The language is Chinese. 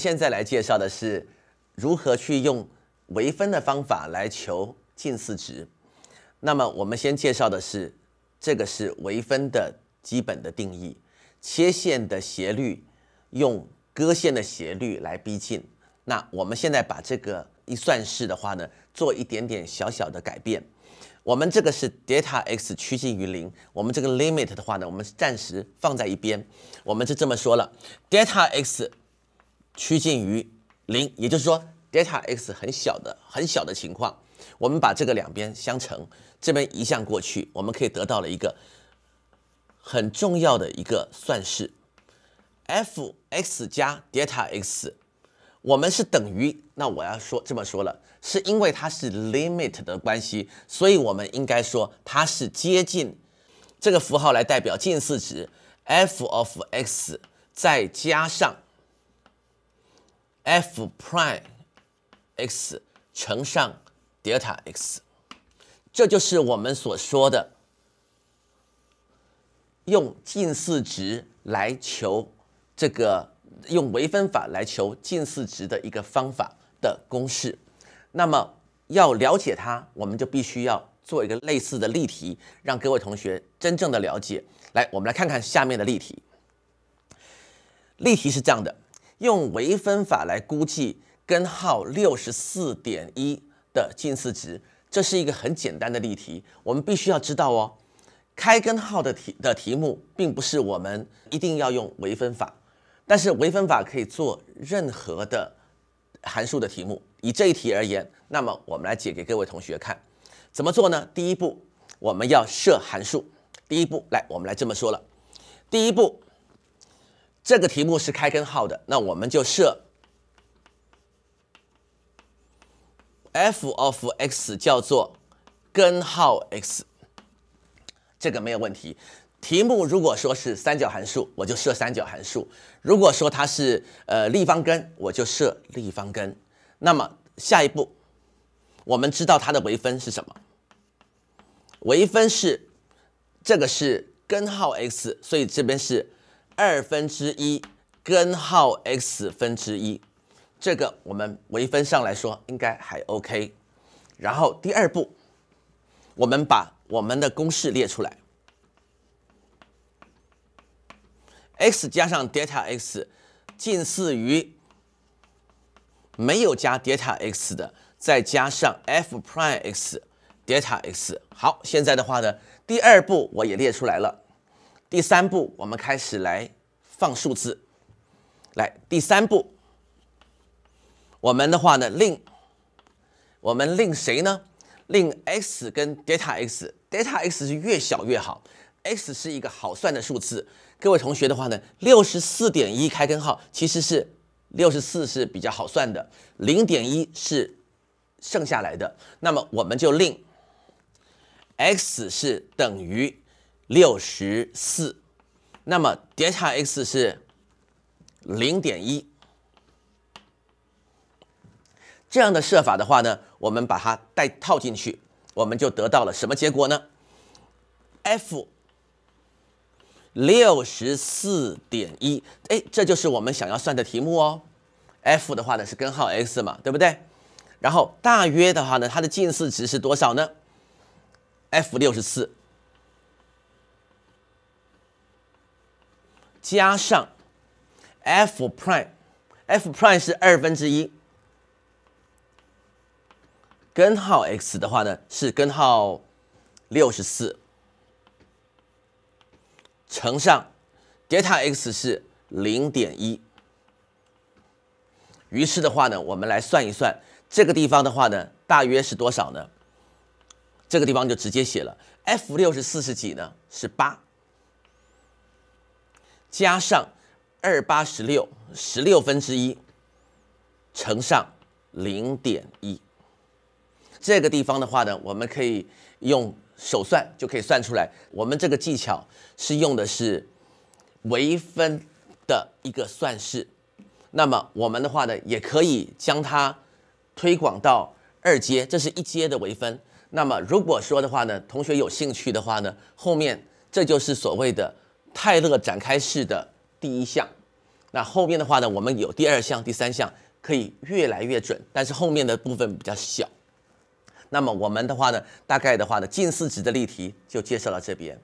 现在来介绍的是如何去用微分的方法来求近似值。那么我们先介绍的是这个是微分的基本的定义，切线的斜率用割线的斜率来逼近。那我们现在把这个一算式的话呢，做一点点小小的改变。我们这个是 delta x 趋近于零，我们这个 limit 的话呢，我们暂时放在一边，我们就这么说了，delta x。趋近于零，也就是说，delta x 很小的、很小的情况，我们把这个两边相乘，这边移项过去，我们可以得到了一个很重要的一个算式：f(x 加 delta x) 我们是等于。那我要说这么说了，是因为它是 limit 的关系，所以我们应该说它是接近这个符号来代表近似值 f of x 再加上。f prime x 乘上 delta x，这就是我们所说的用近似值来求这个用微分法来求近似值的一个方法的公式。那么要了解它，我们就必须要做一个类似的例题，让各位同学真正的了解。来，我们来看看下面的例题。例题是这样的。用微分法来估计根号六十四点一的近似值，这是一个很简单的例题。我们必须要知道哦，开根号的题的题目并不是我们一定要用微分法，但是微分法可以做任何的函数的题目。以这一题而言，那么我们来解给各位同学看，怎么做呢？第一步，我们要设函数。第一步，来我们来这么说了，第一步。这个题目是开根号的，那我们就设 f of x 叫做根号 x，这个没有问题。题目如果说是三角函数，我就设三角函数；如果说它是呃立方根，我就设立方根。那么下一步，我们知道它的微分是什么？微分是这个是根号 x，所以这边是。二分之一根号 x 分之一，这个我们微分上来说应该还 OK。然后第二步，我们把我们的公式列出来：x 加上 delta x 近似于没有加 delta x 的再加上 f prime x delta x。好，现在的话呢，第二步我也列出来了。第三步，我们开始来放数字。来，第三步，我们的话呢，令我们令谁呢？令 x 跟 delta x，delta x 是越小越好。x 是一个好算的数字。各位同学的话呢，六十四点一开根号，其实是六十四是比较好算的，零点一是剩下来的。那么我们就令 x 是等于。六十四，那么德尔塔 x 是零点一，这样的设法的话呢，我们把它带套进去，我们就得到了什么结果呢？f 六十四点一，哎，这就是我们想要算的题目哦。f 的话呢是根号 x 嘛，对不对？然后大约的话呢，它的近似值是多少呢？f 六十四。加上 f prime，f prime 是二分之一根号 x 的话呢，是根号六十四乘上 delta x 是零点一，于是的话呢，我们来算一算这个地方的话呢，大约是多少呢？这个地方就直接写了 f 六是四是几呢，是八。加上二八十六十六分之一乘上零点一，这个地方的话呢，我们可以用手算就可以算出来。我们这个技巧是用的是微分的一个算式。那么我们的话呢，也可以将它推广到二阶，这是一阶的微分。那么如果说的话呢，同学有兴趣的话呢，后面这就是所谓的。泰勒展开式的第一项，那后面的话呢，我们有第二项、第三项，可以越来越准，但是后面的部分比较小。那么我们的话呢，大概的话呢，近似值的例题就介绍到这边。